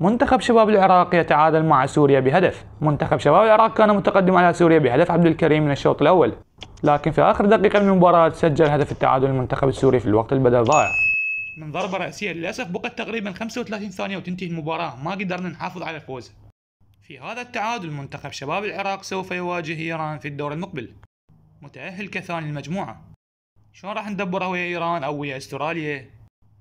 منتخب شباب العراق يتعادل مع سوريا بهدف منتخب شباب العراق كان متقدم على سوريا بهدف عبد الكريم من الشوط الأول لكن في آخر دقيقة من المباراة سجل هدف التعادل المنتخب السوري في الوقت البدل ضائع من ضربة رأسية للأسف بقت تقريبا 35 ثانية وتنتهي المباراة ما قدرنا نحافظ على الفوز في هذا التعادل منتخب شباب العراق سوف يواجه إيران في الدور المقبل متأهل كثاني المجموعة شلون راح ندبره ويا إيران أو ويا أستراليا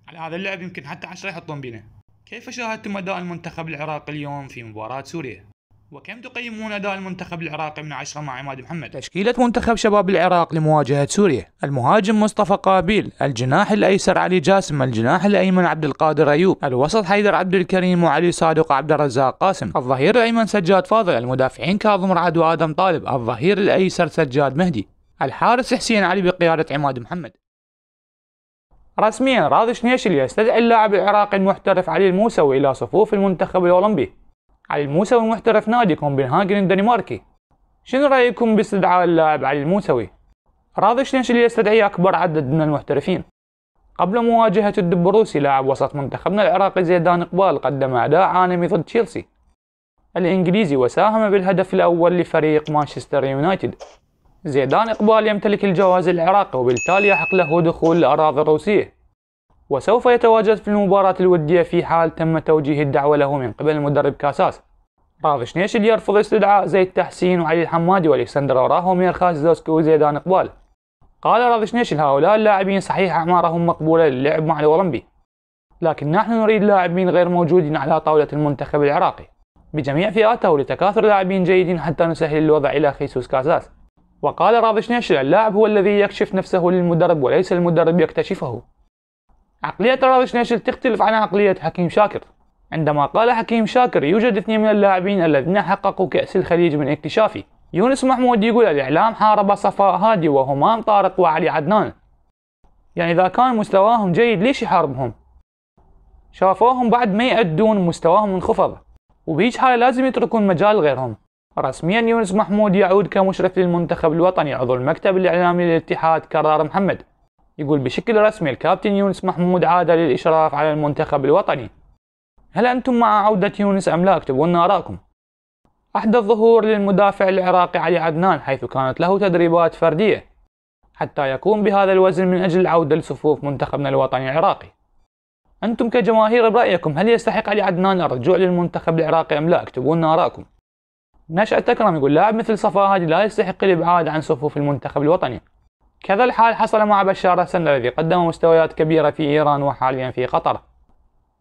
على هذا اللعب يمكن حتى عشرة يحطون بينا كيف شاهدتم أداء المنتخب العراقي اليوم في مباراة سوريا؟ وكم تقيمون أداء المنتخب العراقي من عشرة مع عماد محمد؟ تشكيلة منتخب شباب العراق لمواجهة سوريا المهاجم مصطفى قابيل الجناح الأيسر علي جاسم الجناح الأيمن عبد القادر أيوب الوسط حيدر عبد الكريم وعلي صادق عبد الرزاق قاسم الظهير الأيمن سجاد فاضل المدافعين كاظم رعد وآدم طالب الظهير الأيسر سجاد مهدي الحارس حسين علي بقيادة عماد محمد رسميا راضي شنيشل يستدعي اللاعب العراقي المحترف علي الموسوي إلى صفوف المنتخب الأولمبي علي الموسوي محترف نادي كومبنهاجن الدنماركي شنو رأيكم باستدعاء اللاعب علي الموسوي؟ راضي شنيشل يستدعي أكبر عدد من المحترفين قبل مواجهة الدبروسي لاعب وسط منتخبنا العراقي زيدان إقبال قدم أداء عالمي ضد تشيلسي الإنجليزي وساهم بالهدف الأول لفريق مانشستر يونايتد زيدان إقبال يمتلك الجواز العراقي وبالتالي يحق له دخول الأراضي الروسية وسوف يتواجد في المباراة الودية في حال تم توجيه الدعوة له من قبل المدرب كاساس راضي يرفض استدعاء زيد تحسين وعلي الحمادي والكسندر وراهم من زوسكي وزيدان إقبال قال راضي هؤلاء اللاعبين صحيح أعمارهم مقبولة للعب مع الأولمبي لكن نحن نريد لاعبين غير موجودين على طاولة المنتخب العراقي بجميع فئاته لتكاثر لاعبين جيدين حتى نسهل الوضع إلى خيسوس كاساس وقال رادشنيشر اللاعب هو الذي يكشف نفسه للمدرب وليس المدرب يكتشفه عقلية رادشنيشر تختلف عن عقلية حكيم شاكر عندما قال حكيم شاكر يوجد اثنين من اللاعبين الذين حققوا كأس الخليج من اكتشافي يونس محمود يقول الإعلام حارب صفاء هادي وهمام طارق وعلي عدنان يعني إذا كان مستواهم جيد ليش يحاربهم؟ شافوهم بعد ما يأدون مستواهم انخفض وبهيج حالة لازم يتركون مجال غيرهم رسميا يونس محمود يعود كمشرف للمنتخب الوطني عضو المكتب الإعلامي للاتحاد كرار محمد يقول بشكل رسمي الكابتن يونس محمود عاد للإشراف على المنتخب الوطني هل أنتم مع عودة يونس أم لا اكتبوا لنا آراءكم احدى الظهور للمدافع العراقي علي عدنان حيث كانت له تدريبات فردية حتى يقوم بهذا الوزن من أجل العودة لصفوف منتخبنا الوطني العراقي أنتم كجماهير برأيكم هل يستحق علي عدنان الرجوع للمنتخب العراقي أم لا اكتبوا لنا آراءكم نشأة تكرم يقول لاعب مثل صفاهج لا يستحق الإبعاد عن صفوف المنتخب الوطني كذا الحال حصل مع بشار حسن الذي قدم مستويات كبيرة في إيران وحاليا في قطر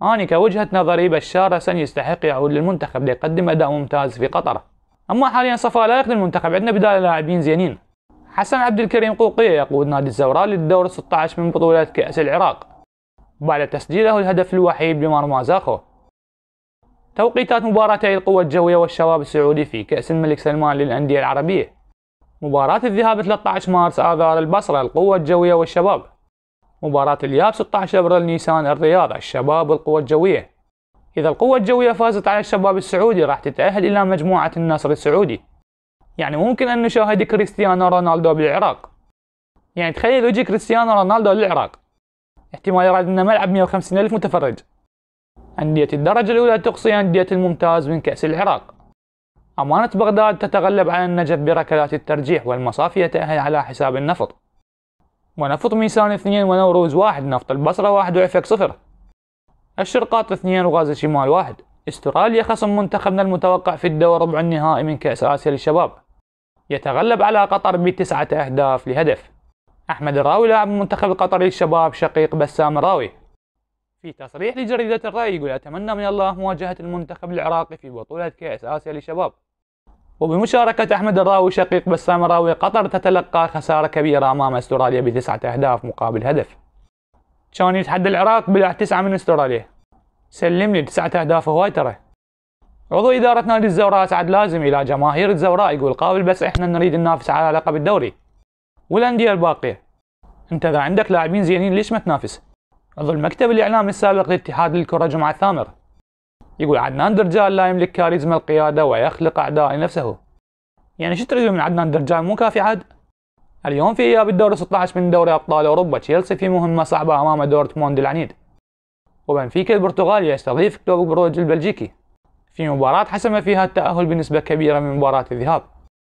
أنا كوجهة نظري بشار حسن يستحق يعود للمنتخب ليقدم أداء ممتاز في قطر أما حاليا صفاء لا يخدم المنتخب عندنا بدال لاعبين زينين حسن عبد الكريم قوقية يقود نادي الزوراء للدور 16 من بطولة كأس العراق بعد تسجيله الهدف الوحيد بمرمى زاخو توقيتات مباراتي القوة الجوية والشباب السعودي في كأس الملك سلمان للأندية العربية مباراة الذهاب 13 مارس آذار البصرة القوة الجوية والشباب مباراة الياب 16 أبريل نيسان الرياض الشباب والقوة الجوية إذا القوة الجوية فازت على الشباب السعودي راح تتأهل إلى مجموعة النصر السعودي يعني ممكن أن نشاهد كريستيانو رونالدو بالعراق يعني تخيل يجي كريستيانو رونالدو للعراق احتمال يراد أن ملعب 150 ألف متفرج أندية الدرجة الأولى تقصي أندية الممتاز من كأس العراق أمانة بغداد تتغلب على النجف بركلات الترجيح والمصافي يتأهل على حساب النفط ونفط ميسان اثنين ونوروز واحد نفط البصرة واحد وعفك صفر الشرقاط اثنين وغاز الشمال واحد استراليا خصم منتخبنا المتوقع في الدور ربع النهائي من كأس آسيا للشباب يتغلب على قطر بتسعة أهداف لهدف أحمد الراوي لاعب المنتخب القطري للشباب شقيق بسام الراوي في تصريح لجريدة الرأي يقول أتمنى من الله مواجهة المنتخب العراقي في بطولة كأس آسيا للشباب وبمشاركة أحمد الراوي شقيق بسام الراوي قطر تتلقى خسارة كبيرة أمام استراليا بتسعة أهداف مقابل هدف كان يتحدى العراق بلع تسعة من استراليا سلم لي تسعة أهداف هواي ترى عضو إدارة نادي الزوراء سعد لازم إلى جماهير الزوراء يقول قابل بس إحنا نريد ننافس على لقب الدوري والأندية الباقية أنت إذا عندك لاعبين زينين ليش ما تنافس؟ عضو المكتب الإعلامي السابق لاتحاد الكرة جمعة ثامر يقول عدنان درجال لا يملك كاريزما القيادة ويخلق أعداء لنفسه يعني شو تريدون من عدنان درجال مو كافي عد اليوم في إياب الدور 16 من دوري أبطال أوروبا تشيلسي في مهمة صعبة أمام دورتموند العنيد وبنفيكا البرتغالي يستضيف كلوب بروج البلجيكي في مباراة حسم فيها التأهل بنسبة كبيرة من مباراة الذهاب